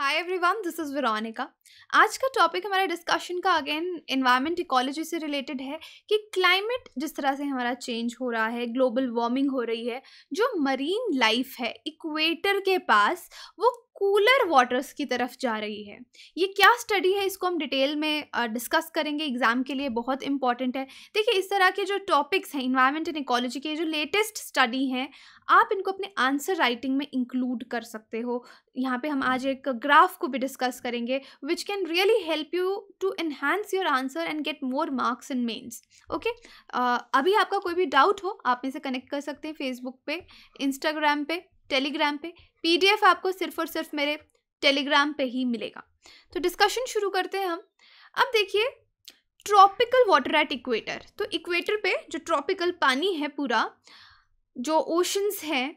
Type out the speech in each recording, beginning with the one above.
Hi everyone this is Veronica आज का topic हमारे डिस्कशन का अगेन इन्वायरमेंट इकोलॉजी से रिलेटेड है कि क्लाइमेट जिस तरह से हमारा चेंज हो रहा है ग्लोबल वार्मिंग हो रही है जो मरीन लाइफ है इक्वेटर के पास वो कूलर वाटर्स की तरफ जा रही है ये क्या स्टडी है इसको हम डिटेल में डिस्कस करेंगे एग्ज़ाम के लिए बहुत इंपॉर्टेंट है देखिए इस तरह के जो टॉपिक्स हैं इन्वायरमेंट एंड इकोलॉजी के जो लेटेस्ट स्टडी हैं आप इनको अपने आंसर राइटिंग में इंक्लूड कर सकते हो यहाँ पे हम आज एक ग्राफ को भी डिस्कस करेंगे which can really help you to enhance your answer and get more marks in mains okay अभी आपका कोई भी डाउट हो आप इसे कनेक्ट कर सकते हैं फेसबुक पे इंस्टाग्राम पे टेलीग्राम पे पीडीएफ आपको सिर्फ और सिर्फ मेरे टेलीग्राम पे ही मिलेगा तो डिस्कशन शुरू करते हैं हम अब देखिए ट्रॉपिकल वाटर एट इक्वेटर तो इक्वेटर पे जो ट्रॉपिकल पानी है पूरा जो ओशंस हैं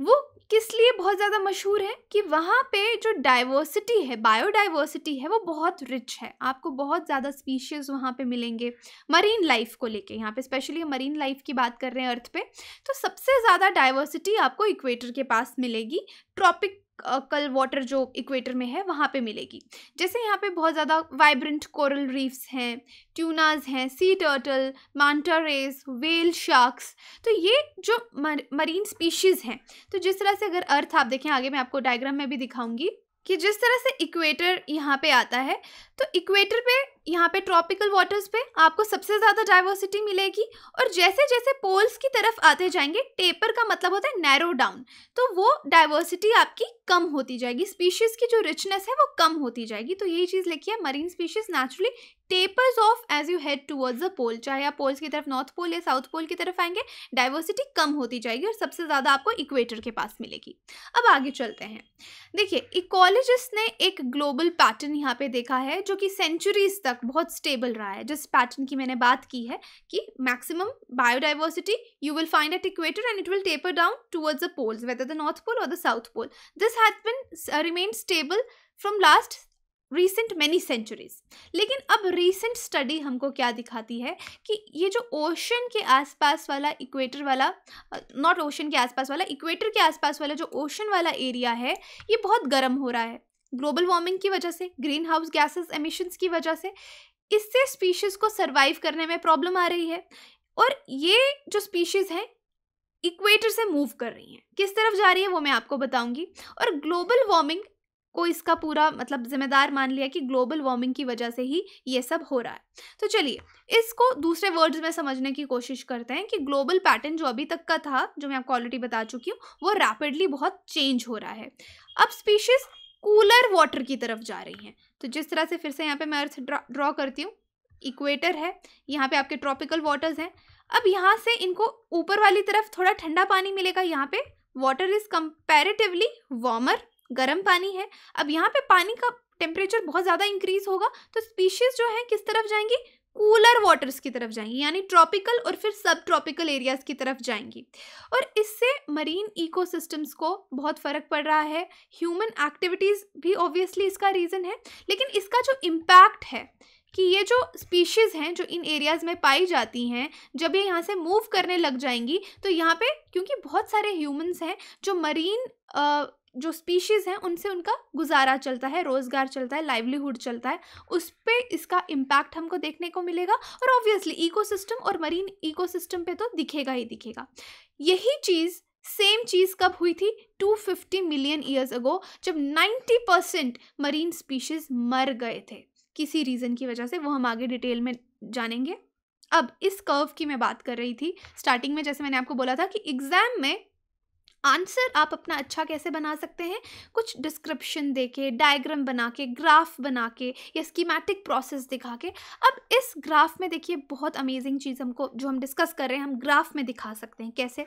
वो किस लिए बहुत ज़्यादा मशहूर है कि वहाँ पे जो डाइवर्सिटी है बायोडाइवर्सिटी है वो बहुत रिच है आपको बहुत ज़्यादा स्पीशीज़ वहाँ पे मिलेंगे मरीन लाइफ को लेके यहाँ पे स्पेशली हम मरीन लाइफ की बात कर रहे हैं अर्थ पे तो सबसे ज़्यादा डाइवर्सिटी आपको इक्वेटर के पास मिलेगी ट्रॉपिक कल वाटर जो इक्वेटर में है वहाँ पे मिलेगी जैसे यहाँ पे बहुत ज़्यादा वाइब्रेंट कोरल रीफ्स हैं ट्यूनाज हैं sea turtle manta rays whale sharks तो ये जो मरीन स्पीशीज़ हैं तो जिस तरह से अगर अर्थ आप देखें आगे मैं आपको डायग्राम में भी दिखाऊंगी कि जिस तरह से इक्वेटर यहाँ पे आता है तो इक्वेटर पे यहाँ पे ट्रॉपिकल वाटर्स पे आपको सबसे ज़्यादा डाइवर्सिटी मिलेगी और जैसे जैसे पोल्स की तरफ आते जाएंगे टेपर का मतलब होता है नैरो डाउन तो वो डाइवर्सिटी आपकी कम होती जाएगी स्पीशीज़ की जो रिचनेस है वो कम होती जाएगी तो यही चीज़ लिखी है marine species naturally tapers off as you head towards the pole चाहे आप पोल्स की तरफ नॉर्थ पोल या साउथ पोल की तरफ आएंगे डाइवर्सिटी कम होती जाएगी और सबसे ज़्यादा आपको इक्वेटर के पास मिलेगी अब आगे चलते हैं देखिए इकोलॉजिस्ट ने एक ग्लोबल पैटर्न यहाँ पे देखा है जो कि सेंचुरीज तक बहुत स्टेबल रहा है जिस पैटर्न की मैंने बात की है कि maximum biodiversity you will find at equator and it will taper down towards the poles whether the north pole और the south pole this has been remain stable from last recent many centuries लेकिन अब recent study हमको क्या दिखाती है कि ये जो ओशन के आसपास वाला इक्वेटर वाला नॉट ओशन के आसपास वाला इक्वेटर के आसपास वाला जो ओशन वाला एरिया है ये बहुत गर्म हो रहा है ग्लोबल वार्मिंग की वजह से ग्रीन हाउस गैसेज एमिशंस की वजह से इससे स्पीशीज़ को सर्वाइव करने में प्रॉब्लम आ रही है और ये जो स्पीशीज़ हैं इक्वेटर से मूव कर रही हैं किस तरफ जा रही है वो मैं आपको बताऊंगी और ग्लोबल वार्मिंग को इसका पूरा मतलब जिम्मेदार मान लिया कि ग्लोबल वार्मिंग की वजह से ही ये सब हो रहा है तो चलिए इसको दूसरे वर्ड्स में समझने की कोशिश करते हैं कि ग्लोबल पैटर्न जो अभी तक का था जो मैं आपको ऑलरेडी बता चुकी हूँ वो रैपिडली बहुत चेंज हो रहा है अब स्पीशीज कूलर वाटर की तरफ जा रही हैं तो जिस तरह से फिर से यहाँ पर मैं अर्थ ड्रॉ करती हूँ इक्वेटर है यहाँ पर आपके ट्रॉपिकल वाटर्स हैं अब यहाँ से इनको ऊपर वाली तरफ थोड़ा ठंडा पानी मिलेगा यहाँ पर वाटर इज़ कंपेरेटिवली वार्मर गर्म पानी है अब यहाँ पे पानी का टेम्परेचर बहुत ज़्यादा इंक्रीज होगा तो स्पीशीज़ जो है किस तरफ जाएंगी कूलर वाटर्स की तरफ जाएंगी यानी ट्रॉपिकल और फिर सब ट्रॉपिकल एरियाज़ की तरफ जाएंगी और इससे मरीन इकोसिस्टम्स को बहुत फ़र्क पड़ रहा है ह्यूमन एक्टिविटीज़ भी ऑब्वियसली इसका रीज़न है लेकिन इसका जो इम्पैक्ट है कि ये जो स्पीशीज़ हैं जो इन एरियाज़ में पाई जाती हैं जब ये यहाँ से मूव करने लग जाएंगी तो यहाँ पे क्योंकि बहुत सारे ह्यूमंस हैं जो मरीन जो स्पीशीज़ हैं उनसे उनका गुजारा चलता है रोज़गार चलता है लाइवलीहुड चलता है उस पर इसका इम्पैक्ट हमको देखने को मिलेगा और ऑब्वियसली इकोसिस्टम और मरीन इकोसिस्टम पे तो दिखेगा ही दिखेगा यही चीज़ सेम चीज़ कब हुई थी 250 मिलियन ईयर्स अगो जब 90 परसेंट मरीन स्पीशीज़ मर गए थे किसी रीज़न की वजह से वो हम आगे डिटेल में जानेंगे अब इस कर्व की मैं बात कर रही थी स्टार्टिंग में जैसे मैंने आपको बोला था कि एग्ज़ाम में आंसर आप अपना अच्छा कैसे बना सकते हैं कुछ डिस्क्रिप्शन दे के डायग्राम बना के ग्राफ बना के या स्कीमेटिक प्रोसेस दिखा के अब इस ग्राफ में देखिए बहुत अमेजिंग चीज़ हमको जो हम डिस्कस कर रहे हैं हम ग्राफ में दिखा सकते हैं कैसे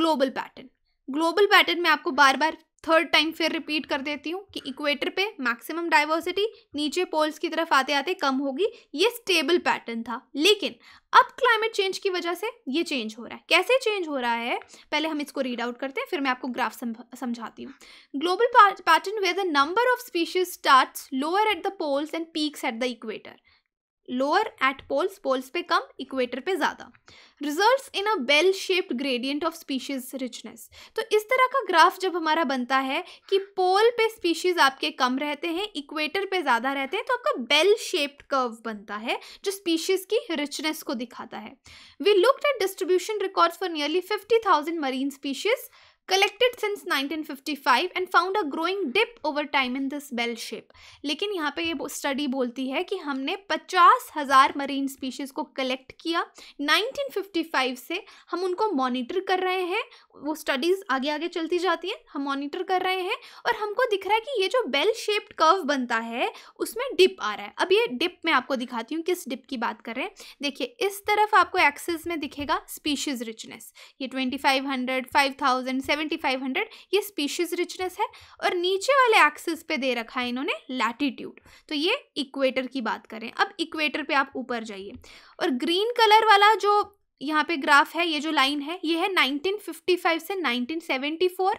ग्लोबल पैटर्न ग्लोबल पैटर्न में आपको बार बार थर्ड टाइम फिर रिपीट कर देती हूँ कि इक्वेटर पे मैक्सिमम डाइवर्सिटी नीचे पोल्स की तरफ आते आते कम होगी ये स्टेबल पैटर्न था लेकिन अब क्लाइमेट चेंज की वजह से ये चेंज हो रहा है कैसे चेंज हो रहा है पहले हम इसको रीड आउट करते हैं फिर मैं आपको ग्राफ समझाती हूँ global pattern where the number of species start lower at the poles and peaks at the equator lower at poles poles पे कम इक्वेटर पे ज़्यादा result in a bell shaped gradient of species richness तो इस तरह का ग्राफ जब हमारा बनता है कि पोल पे स्पीशीज आपके कम रहते हैं इक्वेटर पे ज़्यादा रहते हैं तो आपका बेल शेप्ड कर्व बनता है जो स्पीशीज की रिचनेस को दिखाता है we look at distribution record for nearly fifty thousand marine species collected since 1955 and found a growing dip over time in this bell shape लेकिन यहाँ पे ये स्टडी बोलती है कि हमने पचास हज़ार मरीन स्पीशीज़ को कलेक्ट किया 1955 से हम उनको मॉनिटर कर रहे हैं वो स्टडीज़ आगे आगे चलती जाती हैं हम मॉनिटर कर रहे हैं और हमको दिख रहा है कि ये जो बेल शेप्ड कर्व बनता है उसमें डिप आ रहा है अब ये डिप मैं आपको दिखाती हूँ किस डिप की बात कर रहे हैं देखिए इस तरफ आपको एक्सेस में दिखेगा स्पीशीज़ रिचनेस ये twenty five hundred five thousand seventy five hundred ये स्पीशीज़ रिचनेस है और नीचे वाले एक्सेस पे दे रखा है इन्होंने लैटिट्यूड तो ये इक्वेटर की बात करें अब इक्वेटर पे आप ऊपर जाइए और ग्रीन कलर वाला जो यहाँ पे ग्राफ है ये जो लाइन है ये है 1955 से 1974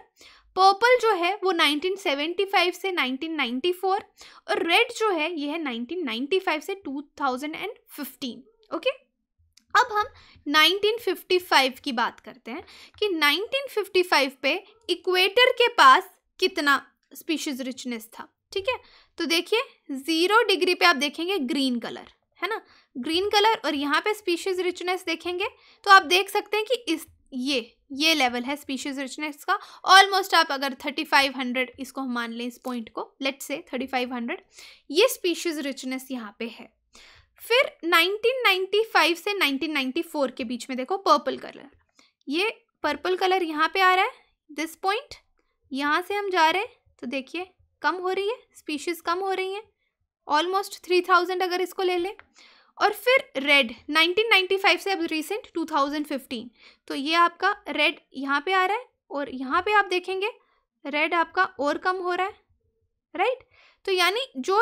पर्पल जो है वो 1975 से 1994 और रेड जो है ये है 1995 से 2015 ओके अब हम 1955 की बात करते हैं कि 1955 पे इक्वेटर के पास कितना स्पीशीज रिचनेस था ठीक है तो देखिए ज़ीरो डिग्री पे आप देखेंगे ग्रीन कलर है ना ग्रीन कलर और यहाँ पे स्पीशीज रिचनेस देखेंगे तो आप देख सकते हैं कि इस ये ये लेवल है स्पीशीज रिचनेस का ऑलमोस्ट आप अगर 3500 इसको हम मान लें इस पॉइंट को लेट से 3500 ये स्पीशीज रिचनेस यहाँ पे है फिर 1995 से 1994 के बीच में देखो पर्पल कलर ये पर्पल कलर यहाँ पे आ रहा है दिस पॉइंट यहाँ से हम जा रहे हैं तो देखिए कम हो रही है स्पीशीज़ कम हो रही हैं ऑलमोस्ट थ्री थाउजेंड अगर इसको ले लें और फिर रेड 1995 से अब रिसेंट 2015 तो ये आपका रेड यहाँ पे आ रहा है और यहाँ पे आप देखेंगे रेड आपका और कम हो रहा है राइट तो यानी जो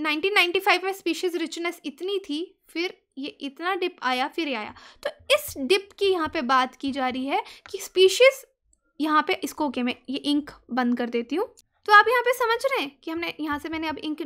1995 में स्पीशीज रिचनेस इतनी थी फिर ये इतना डिप आया फिर आया तो इस डिप की यहाँ पे बात की जा रही है कि स्पीशीज़ यहाँ पे इसको ओके okay, मैं ये इंक बंद कर देती हूँ तो आप यहाँ पे समझ रहे हैं कि हमने यहाँ से मैंने अब इंक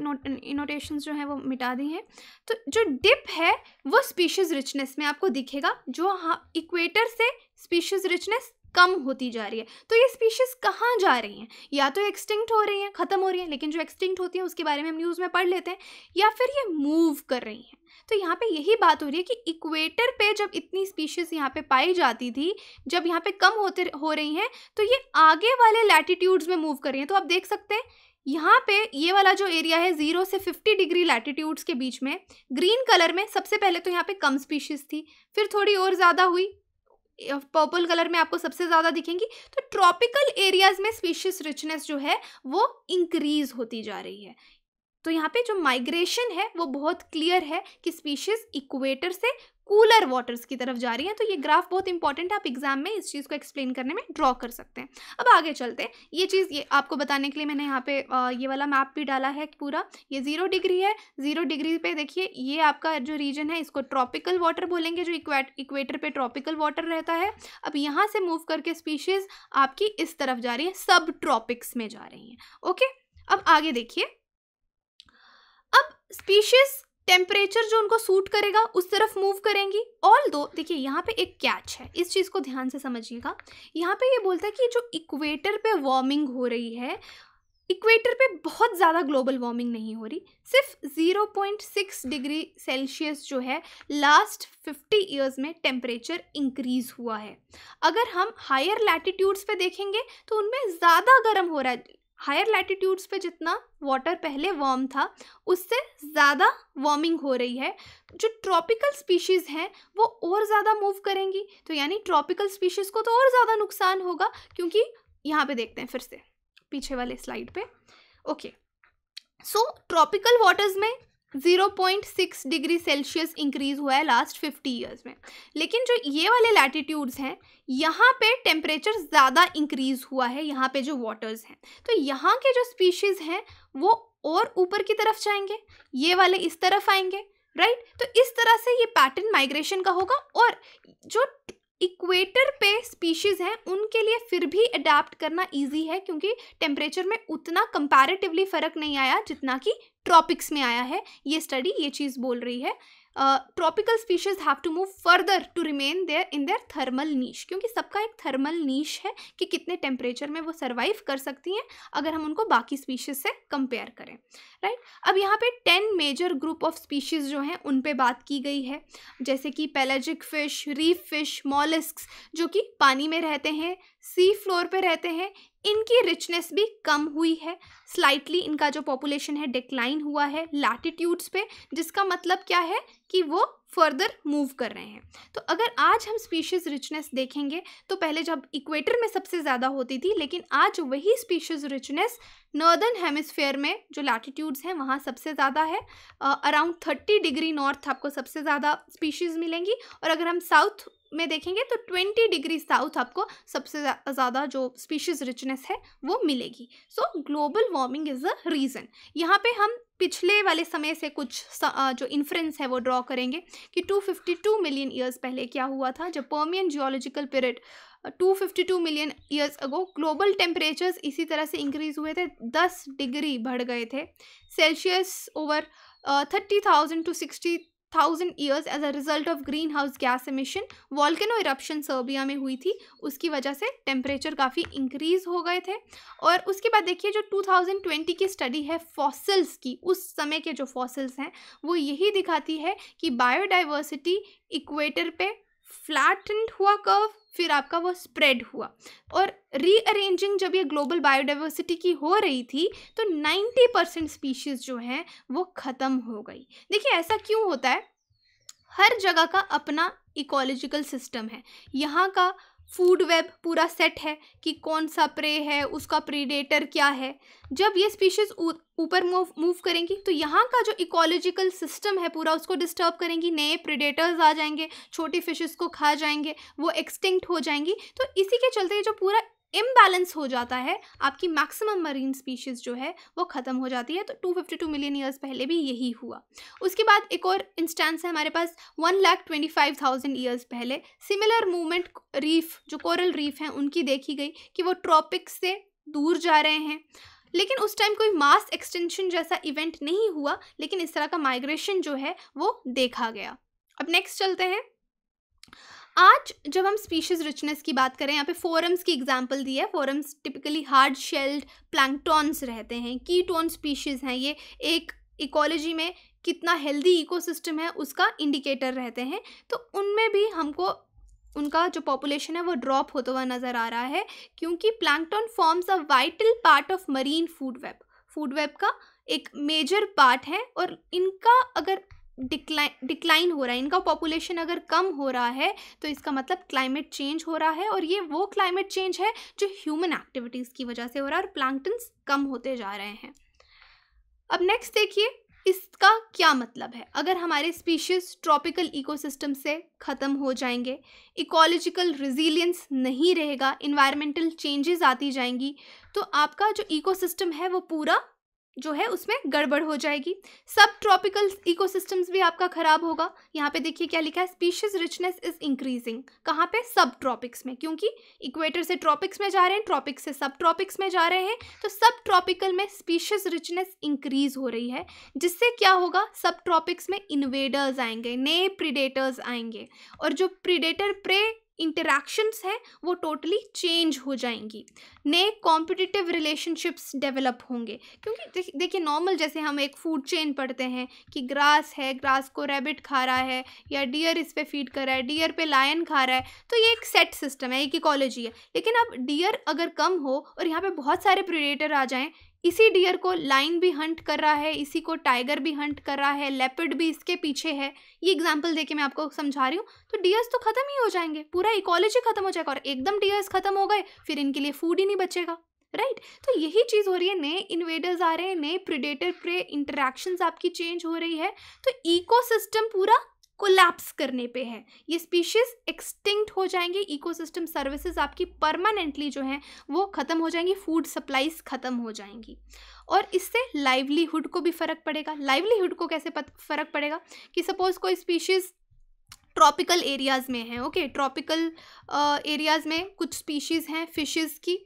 इनोटेशन जो है वो मिटा दी हैं तो जो डिप है वो स्पीशीज़ रिचनेस में आपको दिखेगा जो हाँ इक्वेटर से स्पीशीज़ रिचनेस कम होती जा रही है तो ये स्पीशीज़ कहाँ जा रही हैं या तो एक्सटिंक्ट हो रही हैं ख़त्म हो रही हैं लेकिन जो एक्सटिंक्ट होती हैं उसके बारे में हम न्यूज़ में पढ़ लेते हैं या फिर ये मूव कर रही हैं तो यहाँ पे यही बात हो रही है कि इक्वेटर पे जब इतनी स्पीशीज़ यहाँ पे पाई जाती थी जब यहाँ पे कम होते हो रही हैं तो ये आगे वाले लैटिट्यूड्स में मूव कर रही हैं तो आप देख सकते हैं यहाँ पे ये वाला जो एरिया है ज़ीरो से फिफ़्टी डिग्री लैटिट्यूड्स के बीच में ग्रीन कलर में सबसे पहले तो यहाँ पे कम स्पीशीज़ थी फिर थोड़ी और ज़्यादा हुई पर्पल कलर में आपको सबसे ज़्यादा दिखेंगी तो ट्रॉपिकल एरियाज में स्पीशीज रिचनेस जो है वो इंक्रीज होती जा रही है तो यहाँ पे जो माइग्रेशन है वो बहुत क्लियर है कि स्पीशीज इक्वेटर से कूलर वाटर्स की तरफ जा रही है तो ये ग्राफ बहुत इंपॉर्टेंट है आप एग्जाम में इस चीज़ को एक्सप्लेन करने में ड्रॉ कर सकते हैं अब आगे चलते हैं ये चीज़ ये आपको बताने के लिए मैंने यहाँ पे ये वाला मैप भी डाला है पूरा ये ज़ीरो डिग्री है ज़ीरो डिग्री पे देखिए ये आपका जो रीजन है इसको ट्रॉपिकल वाटर बोलेंगे जो इक्वेटर पर ट्रॉपिकल वाटर रहता है अब यहाँ से मूव करके स्पीशीज़ आपकी इस तरफ जा रही है सब ट्रॉपिक्स में जा रही हैं ओके अब आगे देखिए अब स्पीशीज़ टेम्परेचर जो उनको सूट करेगा उस तरफ मूव करेंगी ऑल दो देखिए यहाँ पे एक कैच है इस चीज़ को ध्यान से समझिएगा यहाँ पे ये यह बोलता है कि जो इक्वेटर पे वार्मिंग हो रही है इक्वेटर पे बहुत ज़्यादा ग्लोबल वार्मिंग नहीं हो रही सिर्फ 0.6 डिग्री सेल्सियस जो है लास्ट 50 इयर्स में टेम्परेचर इंक्रीज़ हुआ है अगर हम हायर लैटिट्यूड्स पे देखेंगे तो उनमें ज़्यादा गर्म हो रहा है हायर लैटिट्यूड्स पे जितना वाटर पहले वार्म था उससे ज़्यादा वार्मिंग हो रही है जो ट्रॉपिकल स्पीशीज़ हैं वो और ज़्यादा मूव करेंगी तो यानी ट्रॉपिकल स्पीशीज़ को तो और ज़्यादा नुकसान होगा क्योंकि यहाँ पे देखते हैं फिर से पीछे वाले स्लाइड पे ओके सो ट्रॉपिकल वाटर्स में 0.6 डिग्री सेल्सियस इंक्रीज़ हुआ है लास्ट 50 इयर्स में लेकिन जो ये वाले लैटिट्यूड्स हैं यहाँ पे टेम्परेचर ज़्यादा इंक्रीज़ हुआ है यहाँ पे जो वाटर्स हैं तो यहाँ के जो स्पीशीज़ हैं वो और ऊपर की तरफ जाएंगे ये वाले इस तरफ आएंगे राइट तो इस तरह से ये पैटर्न माइग्रेशन का होगा और जो इक्वेटर पे स्पीशीज हैं उनके लिए फिर भी अडेप्ट करना इजी है क्योंकि टेम्परेचर में उतना कंपैरेटिवली फ़र्क नहीं आया जितना कि ट्रॉपिक्स में आया है ये स्टडी ये चीज़ बोल रही है tropical species have to move further to remain there in their thermal niche क्योंकि सबका एक थर्मल नीश है कि कितने टेम्परेचर में वो सर्वाइव कर सकती हैं अगर हम उनको बाकी स्पीशीज से कंपेयर करें राइट right? अब यहाँ पे ten major group of species जो हैं उन पे बात की गई है जैसे कि pelagic fish reef fish mollusc जो कि पानी में रहते हैं सी फ्लोर पे रहते हैं इनकी रिचनेस भी कम हुई है स्लाइटली इनका जो पॉपुलेशन है डिक्लाइन हुआ है लैटिट्यूड्स पे जिसका मतलब क्या है कि वो फर्दर मूव कर रहे हैं तो अगर आज हम स्पीशीज़ रिचनेस देखेंगे तो पहले जब इक्वेटर में सबसे ज़्यादा होती थी लेकिन आज वही स्पीशीज़ रिचनेस नॉर्दर्न हेमिसफेयर में जो लैटिट्यूड्स हैं वहाँ सबसे ज़्यादा है अराउंड थर्टी डिग्री नॉर्थ आपको सबसे ज़्यादा स्पीशीज़ मिलेंगी और अगर हम साउथ में देखेंगे तो 20 डिग्री साउथ आपको सबसे ज़्यादा जो स्पीशीज़ रिचनेस है वो मिलेगी so global warming is the reason यहाँ पे हम पिछले वाले समय से कुछ जो इन्फ्रेंस है वो ड्रॉ करेंगे कि 252 मिलियन ईयर्स पहले क्या हुआ था जब Permian geological period 252 million years ago global temperatures इसी तरह से इंक्रीज हुए थे दस डिग्री बढ़ गए थे Celsius over thirty thousand to sixty thousand years as a result of green house gas emission volcano eruption Serbia में हुई थी उसकी वजह से टेम्परेचर काफ़ी इंक्रीज हो गए थे और उसके बाद देखिए जो 2020 की स्टडी है फॉसिल्स की उस समय के जो फॉसिल्स हैं वो यही दिखाती है कि बायोडाइवर्सिटी इक्वेटर पे फ्लैटेंड हुआ कर्व फिर आपका वो स्प्रेड हुआ और रीअरेंजिंग जब ये ग्लोबल बायोडाइवर्सिटी की हो रही थी तो 90 परसेंट स्पीशीज़ जो हैं वो ख़त्म हो गई देखिए ऐसा क्यों होता है हर जगह का अपना इकोलॉजिकल सिस्टम है यहाँ का फूड वेब पूरा सेट है कि कौन सा प्रे है उसका प्रीडेटर क्या है जब ये स्पीशीज़ ऊपर मूव मूव करेंगी तो यहाँ का जो इकोलॉजिकल सिस्टम है पूरा उसको डिस्टर्ब करेंगी नए प्रिडेटर्स आ जाएंगे छोटी फिशेस को खा जाएंगे वो एक्सटिंक्ट हो जाएंगी तो इसी के चलते जो पूरा इम्बैलेंस हो जाता है आपकी मैक्सिमम मरीन स्पीशीज़ जो है वो ख़त्म हो जाती है तो 252 मिलियन ईयर्स पहले भी यही हुआ उसके बाद एक और इंस्टेंस है हमारे पास one lakh twenty five thousand years पहले सिमिलर मूवमेंट रीफ जो कोरल रीफ हैं उनकी देखी गई कि वो ट्रॉपिक्स से दूर जा रहे हैं लेकिन उस टाइम कोई मास एक्सटेंशन जैसा इवेंट नहीं हुआ लेकिन इस तरह का माइग्रेशन जो है वो देखा गया अब नेक्स्ट चलते हैं आज जब हम स्पीशीज रिचनेस की बात करें यहाँ पे फोरम्स की एग्जांपल दी है forams typically hard shelled planktons रहते हैं कीटोन स्पीशीज हैं ये एक इकोलॉजी में कितना हेल्दी इकोसिस्टम है उसका इंडिकेटर रहते हैं तो उनमें भी हमको उनका जो पॉपुलेशन है वो ड्रॉप होता हुआ नज़र आ रहा है क्योंकि plankton forms a vital part of marine food web food web का एक मेजर पार्ट है और इनका अगर डिक्लाइन डिक्लाइन हो रहा है इनका पॉपुलेशन अगर कम हो रहा है तो इसका मतलब क्लाइमेट चेंज हो रहा है और ये वो क्लाइमेट चेंज है जो ह्यूमन एक्टिविटीज़ की वजह से हो रहा है और प्लांटन्स कम होते जा रहे हैं अब नेक्स्ट देखिए इसका क्या मतलब है अगर हमारे स्पीशीज ट्रॉपिकल इकोसिस्टम से ख़त्म हो जाएंगे इकोलॉजिकल रिजिलियंस नहीं रहेगा इन्वायरमेंटल चेंजेस आती जाएंगी तो आपका जो इकोसिस्टम है वो पूरा जो है उसमें गड़बड़ हो जाएगी सब ट्रॉपिकल इकोसिस्टम्स भी आपका खराब होगा यहाँ पे देखिए क्या लिखा है स्पीशीज रिचनेस इज इंक्रीजिंग कहाँ पे सब ट्रॉपिक्स में क्योंकि इक्वेटर से ट्रॉपिक्स में जा रहे हैं ट्रॉपिक से सब ट्रॉपिक्स में जा रहे हैं तो सब ट्रॉपिकल में स्पीशीज रिचनेस इंक्रीज हो रही है जिससे क्या होगा सब ट्रॉपिक्स में इन्वेडर्स आएंगे नए प्रिडेटर्स आएंगे और जो प्रिडेटर प्रे इंटरेक्शंस हैं वो टोटली चेंज हो जाएंगी नए कॉम्पिटिटिव रिलेशनशिप्स डेवलप होंगे क्योंकि देखिए नॉर्मल जैसे हम एक फूड चेन पढ़ते हैं कि ग्रास है ग्रास को रैबिट खा रहा है या डियर इस पे फीड कर रहा है डियर पे लायन खा रहा है तो ये एक सेट सिस्टम है एक इकोलॉजी है लेकिन अब डियर अगर कम हो और यहाँ पर बहुत सारे प्रोडेटर आ जाएँ इसी डियर को लाइन भी हंट कर रहा है इसी को टाइगर भी हंट कर रहा है लेपर्ड भी इसके पीछे है ये एग्जाम्पल देके मैं आपको समझा रही हूँ तो डियर्स तो ख़त्म ही हो जाएंगे पूरा इकोलॉजी ख़त्म हो जाएगा और एकदम डियर्स ख़त्म हो गए फिर इनके लिए फूड ही नहीं बचेगा राइट right? तो यही चीज़ हो रही है नए इन्वेडर्स आ रहे हैं नए प्रिडेटर प्रे इंटरेक्शंस आपकी चेंज हो रही है तो इकोसिस्टम पूरा कोलैप्स करने पे है ये स्पीशीज़ एक्सटिंक्ट हो जाएंगे इकोसिस्टम सर्विसेज आपकी परमानेंटली जो हैं वो ख़त्म हो जाएंगी फूड सप्लाईज ख़त्म हो जाएंगी और इससे लाइवलीहुड को भी फ़र्क पड़ेगा लाइवलीहुड को कैसे फ़र्क पड़ेगा कि सपोज़ कोई स्पीशीज़ ट्रॉपिकल एरियाज़ में है ओके ट्रॉपिकल एरियाज़ में कुछ स्पीशीज़ हैं फ़िशेज़ की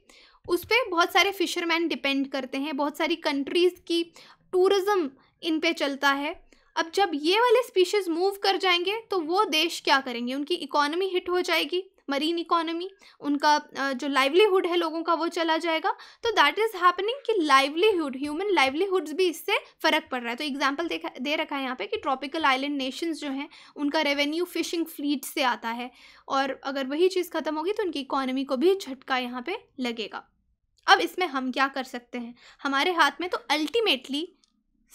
उस पर बहुत सारे फ़िशरमैन डिपेंड करते हैं बहुत सारी कंट्रीज़ की टूरिज़म इन पे चलता है अब जब ये वाले स्पीशीज़ मूव कर जाएंगे तो वो देश क्या करेंगे उनकी इकोनॉमी हिट हो जाएगी मरीन इकोनॉमी उनका जो लाइवलीहुड है लोगों का वो चला जाएगा तो दैट इज़ हैपनिंग कि लाइवलीहुड ह्यूमन लाइवलीहुड्स भी इससे फ़र्क पड़ रहा है तो एग्जाम्पल देखा दे रखा है यहाँ पे कि ट्रॉपिकल आइलैंड नेशंस जो हैं उनका रेवेन्यू फिशिंग फ्लीट से आता है और अगर वही चीज़ ख़त्म होगी तो उनकी इकोनॉमी को भी झटका यहाँ पर लगेगा अब इसमें हम क्या कर सकते हैं हमारे हाथ में तो अल्टीमेटली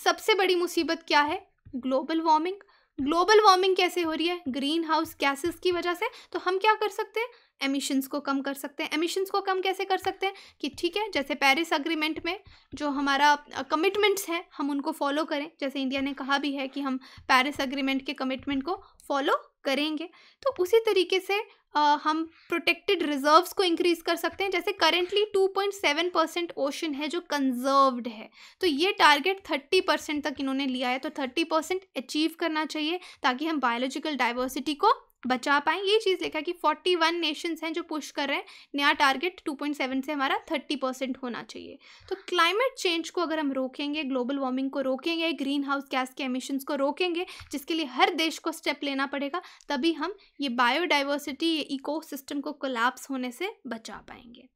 सबसे बड़ी मुसीबत क्या है ग्लोबल वार्मिंग ग्लोबल वार्मिंग कैसे हो रही है ग्रीन हाउस गैसेस की वजह से तो हम क्या कर सकते हैं एमिशन्स को कम कर सकते हैं एमिशन्स को कम कैसे कर सकते हैं कि ठीक है जैसे पेरिस अग्रीमेंट में जो हमारा कमिटमेंट्स हैं हम उनको फॉलो करें जैसे इंडिया ने कहा भी है कि हम पेरिस अग्रीमेंट के कमिटमेंट को फॉलो करेंगे तो उसी तरीके से आ, हम प्रोटेक्टेड रिजर्व्स को इंक्रीज़ कर सकते हैं जैसे करेंटली 2.7 परसेंट ओशन है जो कंजर्व्ड है तो ये टारगेट 30 परसेंट तक इन्होंने लिया है तो 30 परसेंट अचीव करना चाहिए ताकि हम बायोलॉजिकल डाइवर्सिटी को बचा पाएँ ये चीज़ लिखा कि 41 नेशंस हैं जो पुश कर रहे हैं नया टारगेट 2.7 से हमारा 30 परसेंट होना चाहिए तो क्लाइमेट चेंज को अगर हम रोकेंगे ग्लोबल वार्मिंग को रोकेंगे ग्रीन हाउस गैस के एमिशन्स को रोकेंगे जिसके लिए हर देश को स्टेप लेना पड़ेगा तभी हम ये बायोडाइवर्सिटी ये इको को कोलैप्स होने से बचा पाएंगे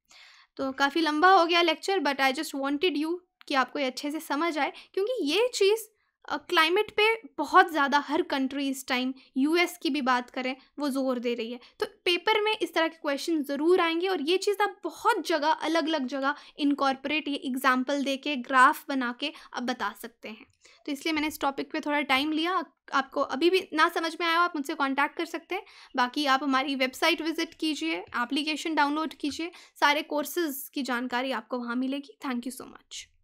तो काफ़ी लंबा हो गया lecture but I just wanted you कि आपको ये अच्छे से समझ आए क्योंकि ये चीज़ क्लाइमेट पे बहुत ज़्यादा हर कंट्री इस टाइम यूएस की भी बात करें वो ज़ोर दे रही है तो पेपर में इस तरह के क्वेश्चन ज़रूर आएंगे और ये चीज़ आप बहुत जगह अलग अलग जगह इनकॉर्पोरेट ये एग्जाम्पल दे के ग्राफ बना के आप बता सकते हैं तो इसलिए मैंने इस टॉपिक पे थोड़ा टाइम लिया आपको अभी भी ना समझ में आया हो आप मुझसे कॉन्टैक्ट कर सकते हैं बाकी आप हमारी वेबसाइट विजिट कीजिए एप्लीकेशन डाउनलोड कीजिए सारे कोर्सेज़ की जानकारी आपको वहाँ मिलेगी थैंक यू सो मच